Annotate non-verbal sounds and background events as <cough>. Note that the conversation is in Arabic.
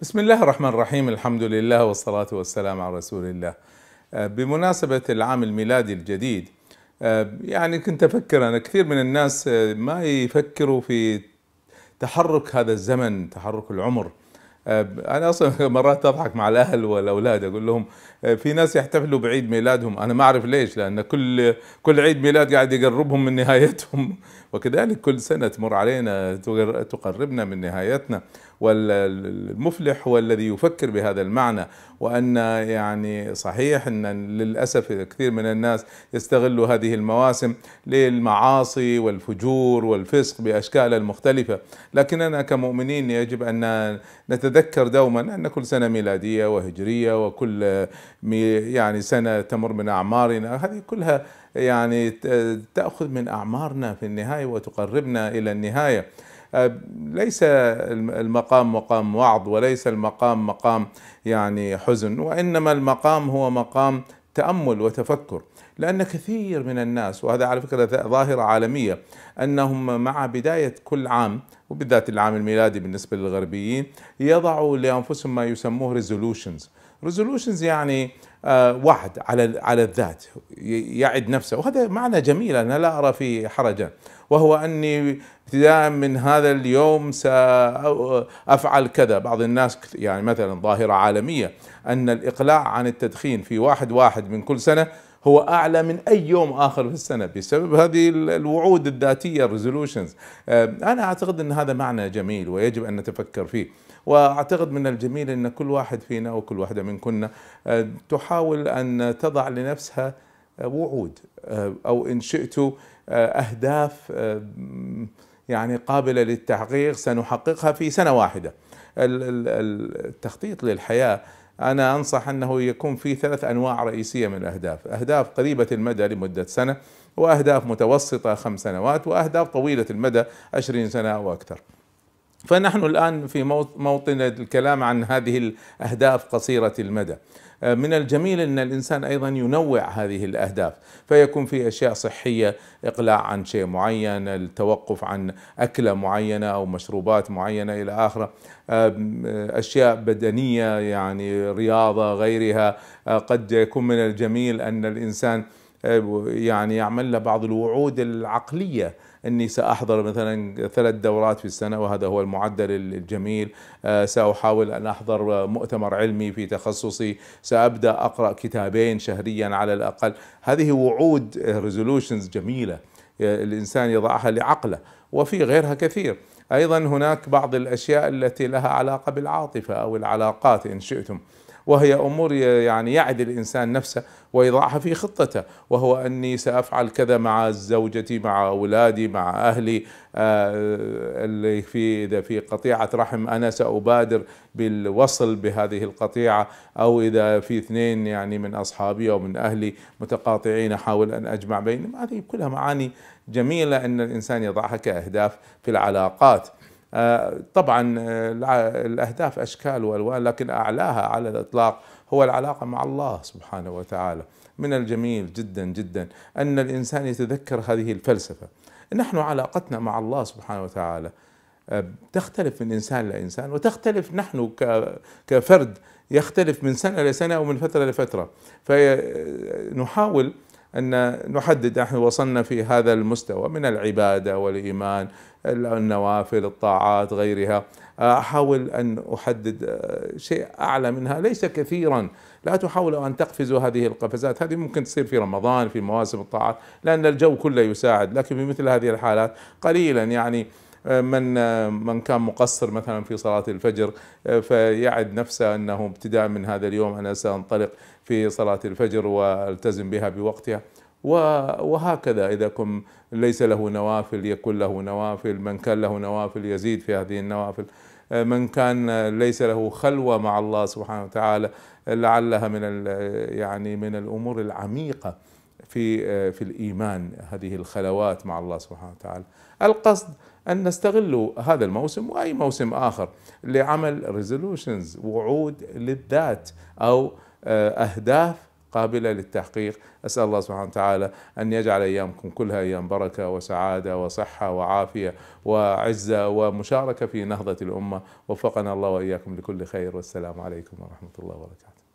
بسم الله الرحمن الرحيم الحمد لله والصلاة والسلام على رسول الله بمناسبة العام الميلادي الجديد يعني كنت أفكر أنا كثير من الناس ما يفكروا في تحرك هذا الزمن تحرك العمر آه، انا اصلا <laughs> مرات اضحك مع الاهل والاولاد اقول لهم آه، في ناس يحتفلوا بعيد ميلادهم انا ما اعرف ليش لان كل كل عيد ميلاد قاعد يقربهم من نهايتهم <laughs> وكذلك كل سنه تمر علينا تقربنا من نهايتنا والمفلح هو الذي يفكر بهذا المعنى وان يعني صحيح ان للاسف كثير من الناس يستغلوا هذه المواسم للمعاصي والفجور والفسق باشكاله المختلفه لكننا كمؤمنين يجب ان نتذكر نتذكر دوما أن كل سنة ميلادية وهجرية وكل يعني سنة تمر من أعمارنا هذه كلها يعني تأخذ من أعمارنا في النهاية وتقربنا إلى النهاية أه، ليس المقام مقام وعظ وليس المقام مقام يعني حزن وإنما المقام هو مقام تامل وتفكر لان كثير من الناس وهذا على فكره ظاهره عالميه انهم مع بدايه كل عام وبالذات العام الميلادي بالنسبه للغربيين يضعوا لانفسهم ما يسموه resolutions ريزولوشنز يعني آه، واحد على على الذات يعد نفسه وهذا معنى جميل انا لا ارى فيه حرجا وهو اني ابتداء من هذا اليوم سافعل كذا بعض الناس يعني مثلا ظاهره عالميه ان الاقلاع عن التدخين في واحد واحد من كل سنه هو اعلى من اي يوم اخر في السنه بسبب هذه الوعود الذاتيه الريزولوشنز آه، انا اعتقد ان هذا معنى جميل ويجب ان نتفكر فيه واعتقد من الجميل ان كل واحد فينا وكل واحده منكن آه، تحاول ان تضع لنفسها آه، وعود او ان شئت اهداف يعني قابله للتحقيق سنحققها في سنه واحده التخطيط للحياه أنا أنصح أنه يكون في ثلاث أنواع رئيسية من الأهداف أهداف قريبة المدى لمدة سنة وأهداف متوسطة خمس سنوات وأهداف طويلة المدى عشرين سنة وأكثر فنحن الآن في موطن الكلام عن هذه الأهداف قصيرة المدى آه، من الجميل أن الإنسان أيضا ينوع هذه الأهداف فيكون في أشياء صحية إقلاع عن شيء معين التوقف عن أكلة معينة أو مشروبات معينة إلى آخره آه، أشياء بدنية يعني رياضة غيرها آه، قد يكون من الجميل أن الإنسان آه، يعني يعمل له بعض الوعود العقلية أني سأحضر مثلا ثلاث دورات في السنة وهذا هو المعدل الجميل آه، سأحاول أن أحضر مؤتمر علمي في تخصصي سأبدأ أقرأ كتابين شهريا على الأقل هذه وعود ريزولوشنز جميلة آه، الإنسان يضعها لعقله وفي غيرها كثير أيضا هناك بعض الأشياء التي لها علاقة بالعاطفة أو العلاقات إن شئتم وهي امور يعني يعد الانسان نفسه ويضعها في خطته وهو اني سافعل كذا مع زوجتي مع اولادي مع اهلي آه، اللي في اذا في قطيعه رحم انا سابادر بالوصل بهذه القطيعه او اذا في اثنين يعني من اصحابي او من اهلي متقاطعين احاول ان اجمع بينهم هذه كلها معاني جميله ان الانسان يضعها كاهداف في العلاقات آه، طبعا آه، الأهداف أشكال وألوان لكن أعلاها على الإطلاق هو العلاقة مع الله سبحانه وتعالى من الجميل جدا جدا أن الإنسان يتذكر هذه الفلسفة نحن علاقتنا مع الله سبحانه وتعالى آه، تختلف من انسان لانسان وتختلف نحن كفرد يختلف من سنه لسنه ومن فتره لفتره فنحاول أن نحدد نحن وصلنا في هذا المستوى من العبادة والإيمان النوافل الطاعات غيرها أحاول أن أحدد آه، شيء أعلى منها ليس كثيرا لا تحاولوا أن تقفزوا هذه القفزات هذه ممكن تصير في رمضان في مواسم الطاعات لأن الجو كله يساعد لكن في مثل هذه الحالات قليلا يعني آه، من آه، من كان مقصر مثلا في صلاه الفجر آه، فيعد نفسه انه ابتداء من هذا اليوم انا سانطلق في صلاه الفجر والتزم بها بوقتها وهكذا إذا كن ليس له نوافل يكون له نوافل من كان له نوافل يزيد في هذه النوافل من كان ليس له خلوة مع الله سبحانه وتعالى لعلها من يعني من الأمور العميقة في آه، في الايمان هذه الخلوات مع الله سبحانه وتعالى. القصد ان نستغل هذا الموسم واي موسم اخر لعمل ريزولوشنز وعود للذات او آه، اهداف قابلة للتحقيق أسأل الله سبحانه وتعالى أن يجعل أيامكم كلها أيام بركة وسعادة وصحة وعافية وعزة ومشاركة في نهضة الأمة وفقنا الله وإياكم لكل خير والسلام عليكم ورحمة الله وبركاته